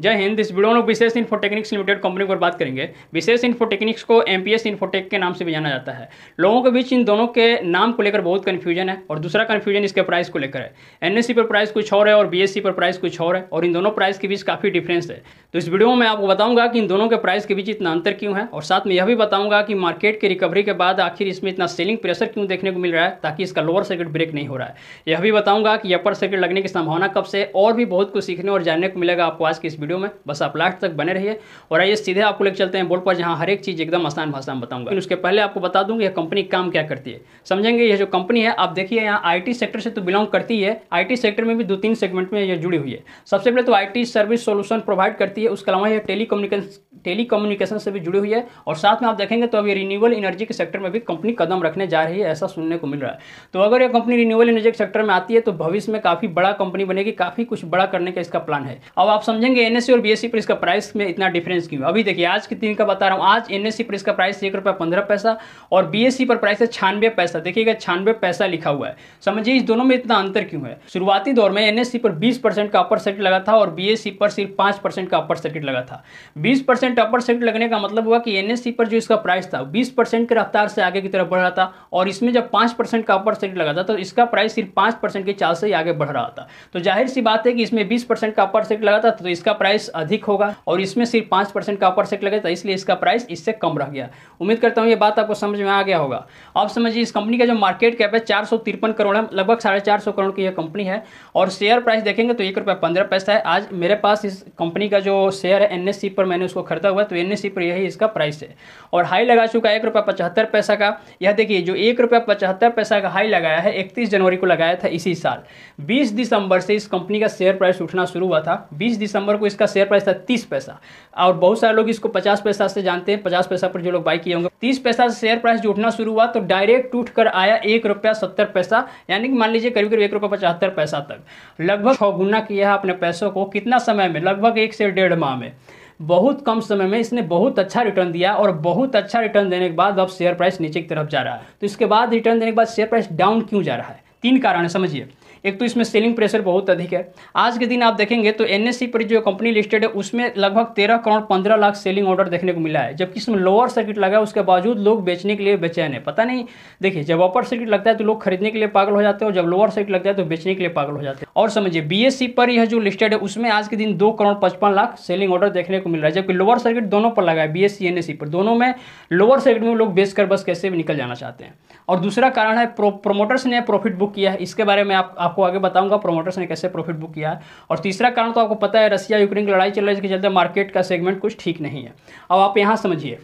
जय हिंद इस वीडियो में विशेष इन्फोटेक्निक्स लिमिटेड कंपनी पर बात करेंगे विशेष इन्फोटेक्निक्स को एम पी इन्फोटेक के नाम से भी जाना जाता है लोगों के बीच इन दोनों के नाम को लेकर बहुत कन्फ्यूजन है और दूसरा कन्फ्यूजन इसके प्राइस को लेकर है एन e पर प्राइस कुछ और है और बी e पर प्राइस कुछ और है और इन दोनों प्राइस के बीच काफ़ी डिफ्रेंस है तो इस वीडियो में मैं आपको बताऊंगा कि इन दोनों के प्राइस के बीच इतना अंतर क्यों है और साथ में यह भी बताऊंगा कि मार्केट की रिकवरी के बाद आखिर इसमें इतना सेलिंग प्रेशर क्यों देखने को मिल रहा है ताकि इसका लोअर सर्किट ब्रेक नहीं हो रहा है यह भी बताऊंगा कि अपर सर्किट लगने की संभावना कब से और भी बहुत कुछ सीखने और जानने को मिलेगा आपको आज की इस वीडियो में बस आप लास्ट तक बने रहिए और आइए सीधे आपको लेकर चलते हैं बोर्ड पर जहाँ हर एक चीज़ एकदम आसान भाषा में बताऊंगा उसके पहले आपको बता दूँ यह कंपनी काम क्या करती है समझेंगे यह जो कंपनी है आप देखिए यहाँ आई सेक्टर से तो बिलोंग करती है आई सेक्टर में भी दो तीन सेगमेंट में यह जुड़ी हुई है सबसे पहले तो आई सर्विस सोल्यूशन प्रोवाइड करती रहती है उसके अलावा यह टेली कम्युनिकेशन से भी जुड़ी हुई है और साथ में आप देखेंगे तो अभी रिन्यूबल एनर्जी के सेक्टर में भी कंपनी कदम रखने जा रही है ऐसा सुनने को मिल रहा है तो अगर यह कंपनी रिन्यूबल एनर्जी के सेक्टर में आती है तो भविष्य में काफ़ी बड़ा कंपनी बनेगी काफ़ी कुछ बड़ा करने का इसका प्लान है अब आप समझेंगे एनएससी और बीएससी पर इसका प्राइस में इतना डिफरेंस क्यों अभी देखिए आज के दिन का बता रहा हूँ आज एनएससी पर इसका प्राइस एक रुपये पंद्रह पैसा और बीएससी पर प्राइस है छानवे पैसा देखिएगा छानवे पैसा लिखा हुआ है समझिए इस दोनों में इतना अंतर क्यों है शुरुआती दौर में एनएससी पर बीस का अपर सेट लगा था और बीएससी पर सिर्फ पांच का अपर सर्किट लगा था 20 परसेंट अपर सर्किट लगने का मतलब हुआ कि एन पर जो इसका प्राइस था 20 परसेंट की रफ्तार से आगे की तरफ बढ़ रहा था और इसमें जब 5 परसेंट का अपर सर्किट लगा था तो इसका प्राइस सिर्फ 5 परसेंट के चाल से ही आगे बढ़ रहा था तो जाहिर सी बात है कि इसमें बीस परसेंट का अपर सर्किट लगा था तो इसका प्राइस अधिक होगा और इसमें सिर्फ पाँच परसेंट का अपर सर्किट लगा था इसलिए इसका प्राइस इससे कम रह गया उम्मीद करता हूँ ये बात आपको समझ में आ गया होगा अब समझिए इस कंपनी का जो मार्केट कैप है चार करोड़ है लगभग साढ़े चार करोड़ की यह कंपनी है और शेयर प्राइस देखेंगे तो एक रुपये पंद्रह पैसा है आज मेरे पास इस कंपनी का जो शेयर है एन पर मैंने उसको खरीदा हुआ तो एन पर यही इसका प्राइस है और हाई लगा चुका है एक रुपया पचहत्तर पैसा का यह देखिए जो एक रुपया पचहत्तर पैसा का हाई लगाया है इकतीस जनवरी को लगाया था इसी साल बीस दिसंबर से इस कंपनी का शेयर प्राइस उठना शुरू हुआ था बीस दिसंबर को इसका शेयर प्राइस था तीस पैसा और बहुत सारे लोग इसको पचास पैसा से जानते हैं पचास पैसा पर जो लोग बाई किए होंगे तीस पैसा से शेयर प्राइस जो उठना शुरू हुआ तो डायरेक्ट उठ कर आया एक रुपया सत्तर पैसा यानी कि मान लीजिए करीब करीब एक रुपया पचहत्तर पैसा तक लगभग छः गुना किया है अपने पैसों को कितना समय में लगभग एक से डेढ़ डेढ़ माह में बहुत कम समय में इसने बहुत अच्छा रिटर्न दिया और बहुत अच्छा रिटर्न देने के बाद अब शेयर प्राइस नीचे की तरफ जा रहा है तो इसके बाद रिटर्न देने के बाद शेयर प्राइस डाउन क्यों जा रहा है तीन कारण समझिए एक तो इसमें सेलिंग प्रेशर बहुत अधिक है आज के दिन आप देखेंगे तो एन e पर जो कंपनी लिस्टेड है उसमें लगभग तेरह करोड़ पंद्रह लाख सेलिंग ऑर्डर देखने को मिला है जबकि इसमें लोअर सर्किट लगा है उसके बावजूद लोग बेचने के लिए बेचैन है पता नहीं देखिए जब अपर सर्किट लगता है तो लोग खरीदने के लिए पागल हो जाते हैं और जब लोअर सर्किट लगता है तो बेचने के लिए पागल हो जाते हैं और समझिए बी e पर यह जो लिस्टेड है उसमें आज के दिन दो करोड़ पचपन लाख सेलिंग ऑर्डर देखने को मिल रहा है जबकि लोअर सर्किट दोनों पर लगा है बी एस e, पर दोनों में लोअर सर्किट में लोग बेचकर बस कैसे भी निकल जाना चाहते हैं और दूसरा कारण है प्रो, प्रोमोटर्स ने प्रॉफिट बुक किया है इसके बारे में आप आपको आगे बताऊंगा प्रोमोटर्स ने कैसे प्रॉफिट बुक किया है और तीसरा कारण तो आपको पता है रसिया यूक्रेन की लड़ाई चल रही है इसके चलते मार्केट का सेगमेंट कुछ ठीक नहीं है अब आप यहाँ समझिए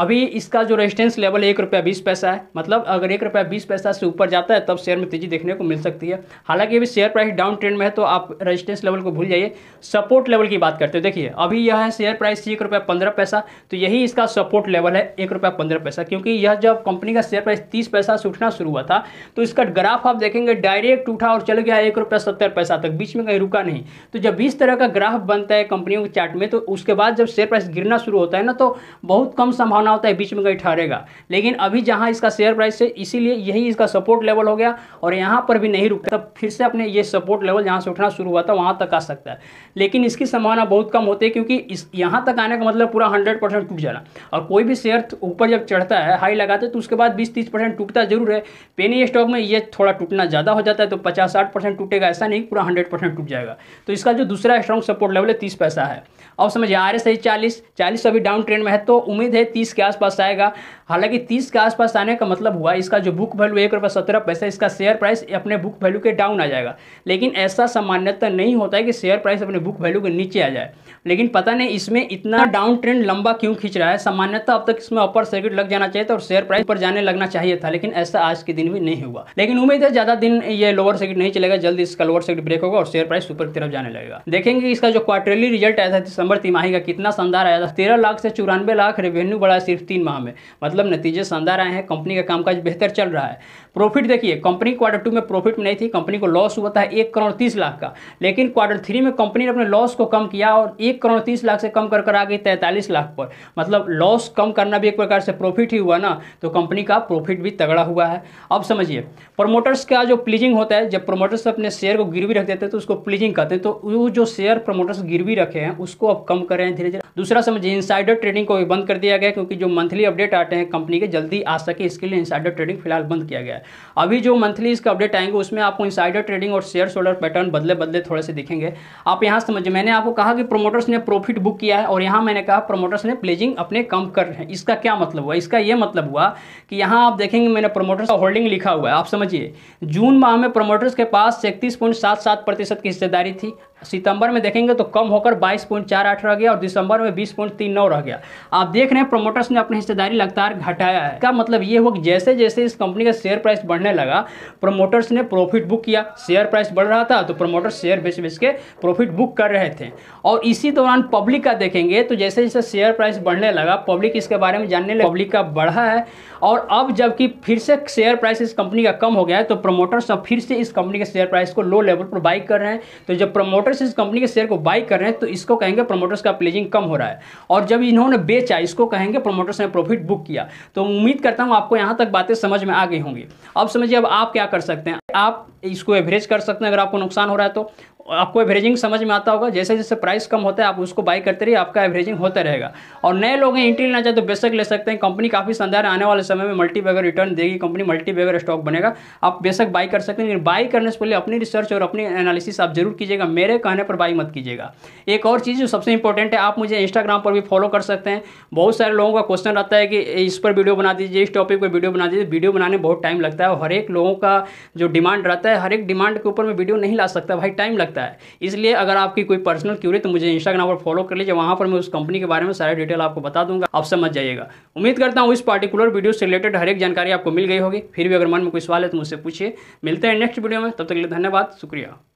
अभी इसका जो रेजिस्टेंस लेवल एक रुपया बीस पैसा है मतलब अगर एक रुपया बीस पैसा से ऊपर जाता है तब शेयर में तेजी देखने को मिल सकती है हालांकि अभी शेयर प्राइस डाउन ट्रेंड में है तो आप रेजिस्टेंस लेवल को भूल जाइए सपोर्ट लेवल की बात करते हो देखिए अभी यह है शेयर प्राइस एक रुपया पंद्रह पैसा तो यही इसका सपोर्ट लेवल है एक रुपया पंद्रह पैसा क्योंकि यह जब कंपनी का शेयर प्राइस तीस पैसा से उठना शुरू हुआ था तो इसका ग्राफ आप देखेंगे डायरेक्ट उठा और चल गया एक रुपया सत्तर पैसा तक बीच में कहीं रुका नहीं तो जब इस तरह का ग्राफ बनता है कंपनियों के चार्ट में तो उसके बाद जब शेयर प्राइस गिरना शुरू होता है ना तो बहुत कम संभावना डाउन होता है बीच में कहीं ठहरेगा लेकिन अभी जहां इसका शेयर प्राइस है इसीलिए यही इसका सपोर्ट लेवल हो गया और यहां पर भी नहीं रुकता तब फिर से अपने ये सपोर्ट लेवल जहां से उठना शुरू हुआ था वहां तक आ सकता है लेकिन इसकी संभावना बहुत कम होती है क्योंकि इस यहां तक आने का मतलब पूरा हंड्रेड परसेंट टूट जाना और कोई भी शेयर ऊपर जब चढ़ता है हाई लगाते तो उसके बाद बीस तीस परसेंट टूटता जरूर है पेनी स्टॉक में ये थोड़ा टूटना ज़्यादा हो जाता है तो पचास साठ परसेंट टूटेगा ऐसा नहीं पूरा हंड्रेड परसेंट टूट जाएगा तो इसका जो दूसरा स्ट्रॉन्ग सपोर्ट लेवल है तीस पैसा है और समझिए आर एस आई चालीस चालीस अभी डाउन ट्रेंड में है तो उम्मीद है तीस के आसपास आएगा हालांकि तीस के आसपास आने का मतलब हुआ इसका जो बुक वैल्यू एक रुपये सत्रह पैसा इसका शेयर प्राइस अपने बुक वैल्यू के डाउन आ जाएगा लेकिन ऐसा सामान्यतः नहीं होता है कि शेयर प्राइस अपने बुक वैल्यू के नीचे आ जाए लेकिन पता नहीं इसमें इतना डाउन ट्रेंड लंबा क्यों खींच रहा है सामान्यतः अब तक इसमें अपर सर्किट लग जाना चाहिए था और शेयर प्राइस पर जाने लगना चाहिए था लेकिन ऐसा आज के दिन भी नहीं हुआ लेकिन उम्मीद है ज़्यादा दिन ये लोअर सर्किट नहीं चलेगा जल्दी इसका लोअर सर्किट ब्रेक होगा और शेयर प्राइस ऊपर की तरफ जाने लगेगा देखेंगे इसका जो क्वार्टरली रिजल्ट आया था दिसंबर तिमाही का कितना शानदार आया था तेरह लाख से चौरानवे लाख रेवेन्यू बढ़ा सिर्फ तीन माह में मतलब मतलब नतीजे शानदार आए हैं कंपनी का कामकाज बेहतर चल रहा है प्रॉफिट देखिए कंपनी क्वार्टर टू में प्रॉफिट में नहीं थी कंपनी को लॉस हुआ था एक करोड़ तीस लाख का लेकिन क्वार्टर थ्री में कंपनी ने अपने लॉस को कम किया और एक करोड़ तीस लाख से कम कर कर आ गई तैंतालीस लाख पर मतलब लॉस कम करना भी एक प्रकार से प्रॉफिट ही हुआ ना तो कंपनी का प्रॉफिट भी तगड़ा हुआ है अब समझिए प्रमोटर्स का जो प्लीजिंग होता है जब प्रमोटर्स अपने शेयर को गिरवी रख देते हैं तो उसको प्लीजिंग कहते हैं तो वो जो शेयर प्रमोटर्स गिरवी रखे हैं उसको अब कम कर रहे हैं धीरे धीरे दूसरा समझिए इंसाइडर ट्रेडिंग को बंद कर दिया गया क्योंकि जो मंथली अपडेट आते हैं हैं कंपनी के जल्दी आ सके इसके लिए इंसाइडर ट्रेडिंग फिलहाल बंद किया गया है अभी जो मंथली इसके अपडेट आएंगे उसमें आपको इंसाइडर ट्रेडिंग और शेयर शोल्डर पैटर्न बदले बदले थोड़े से दिखेंगे आप यहाँ समझिए मैंने आपको कहा कि प्रोमोटर्स ने प्रॉफिट बुक किया है और यहाँ मैंने कहा प्रोमोटर्स ने प्लेजिंग अपने कम कर रहे हैं इसका क्या मतलब हुआ इसका यह मतलब हुआ कि यहाँ आप देखेंगे मैंने प्रोमोटर्स का होल्डिंग लिखा हुआ है आप समझिए जून माह में प्रोमोटर्स के पास सैंतीस प्रतिशत की हिस्सेदारी थी सितंबर में देखेंगे तो कम होकर 22.48 रह गया और दिसंबर में 20.39 रह गया आप देख रहे हैं प्रोमोटर्स ने अपनी हिस्सेदारी लगातार बार घटाया है का मतलब ये हुआ कि जैसे जैसे इस कंपनी का शेयर प्राइस बढ़ने लगा प्रोमोटर्स ने प्रॉफिट बुक किया शेयर प्राइस बढ़ रहा था तो प्रोमोटर्स शेयर बेच बेच के प्रॉफिट बुक कर रहे थे और इसी दौरान पब्लिक का देखेंगे तो जैसे जैसे शेयर प्राइस बढ़ने लगा पब्लिक इसके बारे में जानने लगा पब्लिक का बढ़ा है और अब जबकि फिर से शेयर प्राइस इस कंपनी का कम हो गया है तो प्रोमोटर्स अब फिर से इस कंपनी के शेयर प्राइस को लो लेवल पर बाइक कर रहे हैं तो जब प्रोमोटर्स इस कंपनी के शेयर को बाइक कर रहे हैं तो इसको कहेंगे प्रोमोटर्स का प्लेजिंग कम हो रहा है और जब इन्होंने बेचा इसको कहेंगे प्रोमोटर्स ने प्रॉफिट बुक किया दिया तो उम्मीद करता हूँ आपको यहाँ तक बातें समझ में आ गई होंगी अब समझिए अब आप क्या कर सकते हैं आप इसको एवरेज कर सकते हैं अगर आपको नुकसान हो रहा है तो आपको एवरेजिंग समझ में आता होगा जैसे जैसे प्राइस कम होता है आप उसको बाई करते रहिए आपका एवरेजिंग होता रहेगा और नए लोग हैं एंट्री लेना चाहे तो बेशक ले सकते हैं कंपनी काफ़ी शानदार आने वाले समय में मल्टी बैगर रिटर्न देगी कंपनी मल्टी बैगर स्टॉक बनेगा आप बेशक बाई कर सकते हैं लेकिन बाई करने से पहले अपनी रिसर्च और अपनी एनालिसिस आप जरूर कीजिएगा मेरे कहने पर बाई मत कीजिएगा एक और चीज़ जो सबसे इंपॉर्टेंट है आप मुझे इंस्टाग्राम पर भी फॉलो कर सकते हैं बहुत सारे लोगों का क्वेश्चन रहता है कि इस पर वीडियो बना दीजिए इस टॉपिक पर वीडियो बना दीजिए वीडियो बनाने बहुत टाइम लगता है और हर एक लोगों का जो डिमांड रहता है है हर एक डिमांड के ऊपर मैं वीडियो नहीं ला सकता भाई टाइम लगता है इसलिए अगर आपकी कोई पर्सनल क्यूरी तो मुझे इंस्टाग्राम पर फॉलो कर लीजिए वहाँ पर मैं उस कंपनी के बारे में सारी डिटेल आपको बता दूंगा आप समझ जाइएगा उम्मीद करता हूँ इस पार्टिकुलर वीडियो से रिलेटेड हर एक जानकारी आपको मिल गई होगी फिर भी अगर मन में कोई सवाल है तो मुझसे पूछिए मिलते हैं नेक्स्ट वीडियो में तब तक के लिए धन्यवाद शुक्रिया